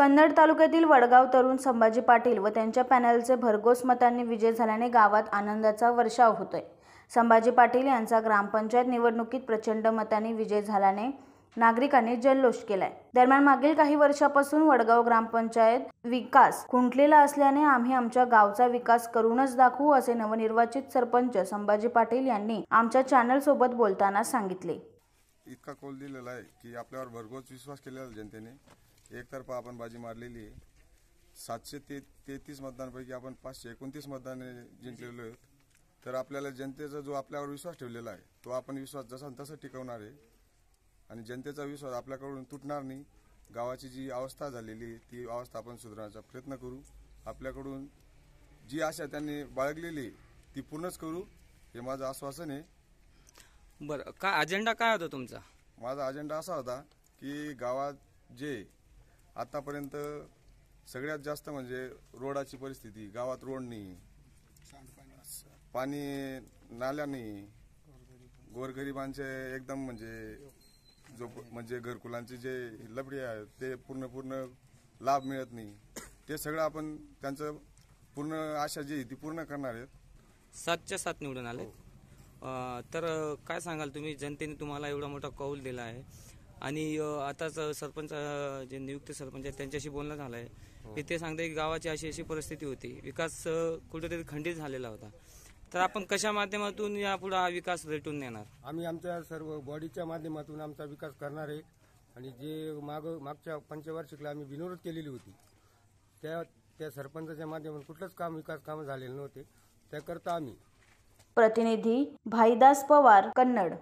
कन्नड तालुक्यातील वडगाव तरुण संभाजी पाटील व त्यांच्या पॅनलचे भरघोस मतांनी विजय झाल्याने गावात आनंदाचा वर्षाव होतोय संभाजी पाटील यांचा ग्रामपंचायत निवडणुकीत प्रचंड मतांनी विजय झाल्याने नागरिकांनी जल्लोष केलाय दरम्यान मागील काही वर्षापासून वडगाव ग्रामपंचायत विकास खुंटलेला असल्याने आम्ही आमच्या गावचा विकास करूनच दाखवू असे नवनिर्वाचित सरपंच संभाजी पाटील यांनी आमच्या चॅनल सोबत बोलताना सांगितले इतका कौल दिलेला आहे की आपल्यावर भरघोस विश्वास केलेला जनतेने एकतर्फा आपण बाजी मारलेली आहे सातशे ते तेहतीस मतदानपैकी आपण पाचशे एकोणतीस मतदाने जिंकलेलो आहोत तर आपल्याला जनतेचा जो आपल्यावर विश्वास ठेवलेला आहे तो आपण विश्वास जसा तसा टिकवणार आहे आणि जनतेचा विश्वास आपल्याकडून तुटणार नाही गावाची जी अवस्था झालेली आहे ती अवस्था आपण सुधारण्याचा प्रयत्न करू आपल्याकडून जी आशा त्यांनी बाळगलेली ती पूर्णच करू हे माझं आश्वासन आहे बरं का अजेंडा काय होता तुमचा माझा अजेंडा असा होता की गावात जे आतापर्यंत सगळ्यात जास्त म्हणजे रोडाची परिस्थिती गावात रोड नाही पाणी नाल्या नाही गोरगरिबांचे एकदम म्हणजे जो म्हणजे घरकुलांचे जे लबडी आहेत ते पूर्ण पूर्ण लाभ मिळत नाही ते सगळं आपण त्यांचं पूर्ण आशा जी ती पूर्ण करणार आहेत सातच्या सात निवडून आले हो. तर काय सांगाल तुम्ही जनतेने तुम्हाला एवढा मोठा कौल दिला आहे आणि आताच सरपंच जे नियुक्त सरपंच आहेत त्यांच्याशी बोलणं झालं आहे हो. की ते सांगते की गावाची अशी अशी परिस्थिती होती विकास कुठेतरी खंडित झालेला होता तर आपण कशा माध्यमातून यापुढे हा विकास रेटून नेणार आम्ही आमच्या सर्व बॉडीच्या माध्यमातून आमचा विकास करणार आहे आणि जे माग मागच्या पंचवार्षिकला आम्ही विनोद केलेली होती त्या त्या सरपंचाच्या माध्यमातून कुठलंच काम विकास काम झालेलं नव्हते त्याकरता आम्ही प्रतिनिधी भाईदास पवार कन्नड